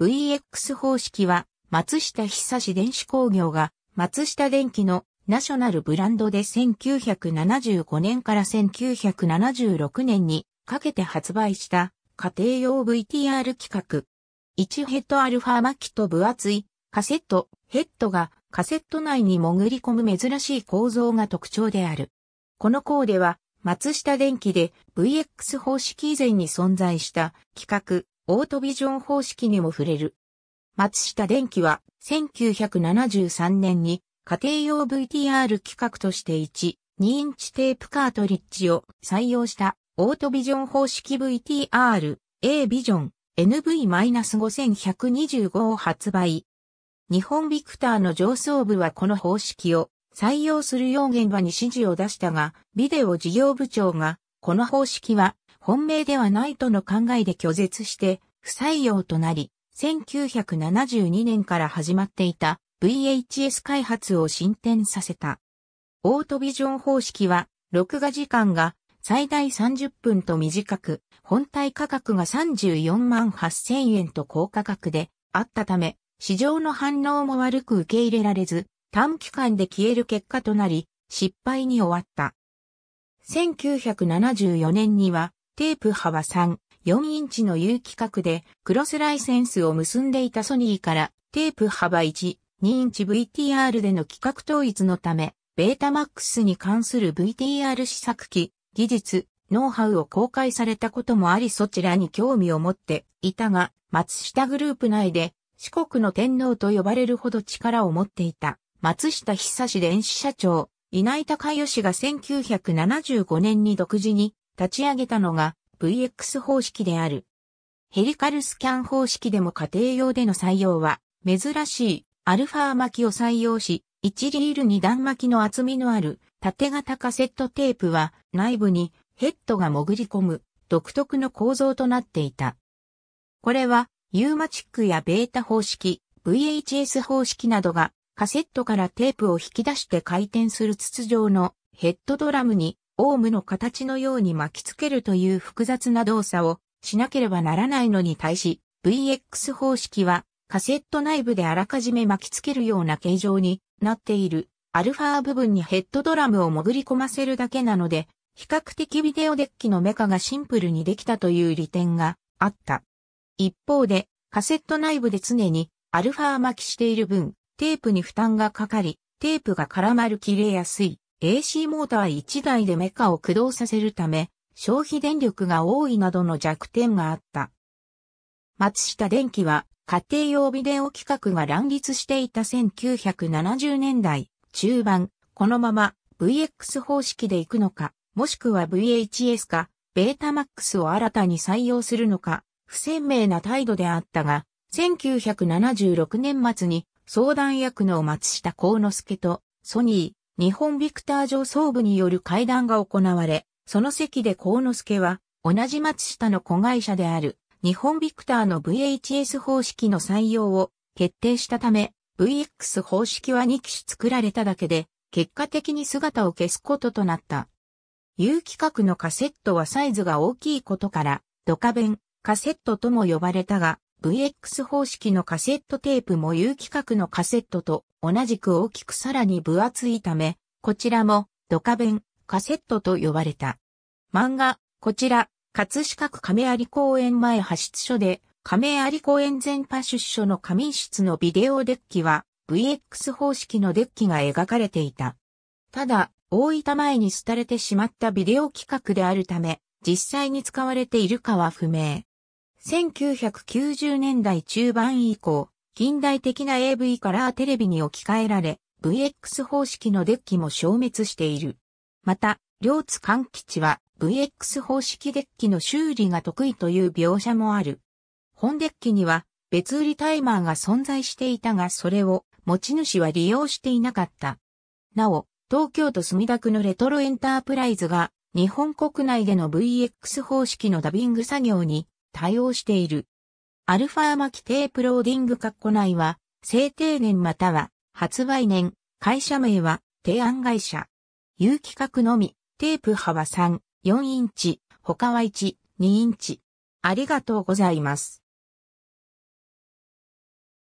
VX 方式は、松下久志電子工業が、松下電機のナショナルブランドで1975年から1976年にかけて発売した家庭用 VTR 規格1ヘッドアルファ巻きと分厚いカセットヘッドがカセット内に潜り込む珍しい構造が特徴である。このコーデは松下電機で VX 方式以前に存在した規格オートビジョン方式にも触れる。松下電機は1973年に家庭用 VTR 規格として1、2インチテープカートリッジを採用したオートビジョン方式 VTR A ビジョン NV-5125 を発売。日本ビクターの上層部はこの方式を採用するよう現場に指示を出したが、ビデオ事業部長がこの方式は本命ではないとの考えで拒絶して不採用となり、1972年から始まっていた VHS 開発を進展させた。オートビジョン方式は、録画時間が最大30分と短く、本体価格が34万8000円と高価格であったため、市場の反応も悪く受け入れられず、短期間で消える結果となり、失敗に終わった。1974年には、テープ幅3、4インチの有規格でクロスライセンスを結んでいたソニーからテープ幅1、2インチ VTR での規格統一のため、ベータマックスに関する VTR 試作機、技術、ノウハウを公開されたこともありそちらに興味を持っていたが、松下グループ内で四国の天皇と呼ばれるほど力を持っていた松下久志電子社長、稲井隆義が1975年に独自に立ち上げたのが VX 方式である。ヘリカルスキャン方式でも家庭用での採用は珍しいアルファ巻きを採用し、1リール2段巻きの厚みのある縦型カセットテープは内部にヘッドが潜り込む独特の構造となっていた。これはユーマチックやベータ方式、VHS 方式などがカセットからテープを引き出して回転する筒状のヘッドドラムにオウムの形のように巻きつけるという複雑な動作をしなければならないのに対し、VX 方式はカセット内部であらかじめ巻きつけるような形状になっているアルファ部分にヘッドドラムを潜り込ませるだけなので、比較的ビデオデッキのメカがシンプルにできたという利点があった。一方で、カセット内部で常にアルファ巻きしている分、テープに負担がかかり、テープが絡まる切れやすい AC モーター1台でメカを駆動させるため、消費電力が多いなどの弱点があった。松下電機は、家庭用ビデオ企画が乱立していた1970年代中盤、このまま VX 方式で行くのか、もしくは VHS か、ベータマックスを新たに採用するのか、不鮮明な態度であったが、1976年末に相談役の松下幸之助とソニー、日本ビクター上層部による会談が行われ、その席で幸之助は、同じ松下の子会社である、日本ビクターの VHS 方式の採用を決定したため、VX 方式は2機種作られただけで、結果的に姿を消すこととなった。有規格のカセットはサイズが大きいことから、ドカ弁、カセットとも呼ばれたが、VX 方式のカセットテープも有規格のカセットと同じく大きくさらに分厚いため、こちらもドカ弁、カセットと呼ばれた。漫画、こちら、葛飾区亀有公園前派出所で、亀有公園前派出所の仮室のビデオデッキは、VX 方式のデッキが描かれていた。ただ、大分前に廃れてしまったビデオ企画であるため、実際に使われているかは不明。1990年代中盤以降、近代的な AV カラーテレビに置き換えられ、VX 方式のデッキも消滅している。また、両津勘吉は VX 方式デッキの修理が得意という描写もある。本デッキには別売りタイマーが存在していたがそれを持ち主は利用していなかった。なお、東京都墨田区のレトロエンタープライズが日本国内での VX 方式のダビング作業に対応している。アルファーマテープローディング括弧内は、制定年または発売年、会社名は提案会社。有規格のみ、テープ幅3、4インチ、他は1、2インチ。ありがとうございます。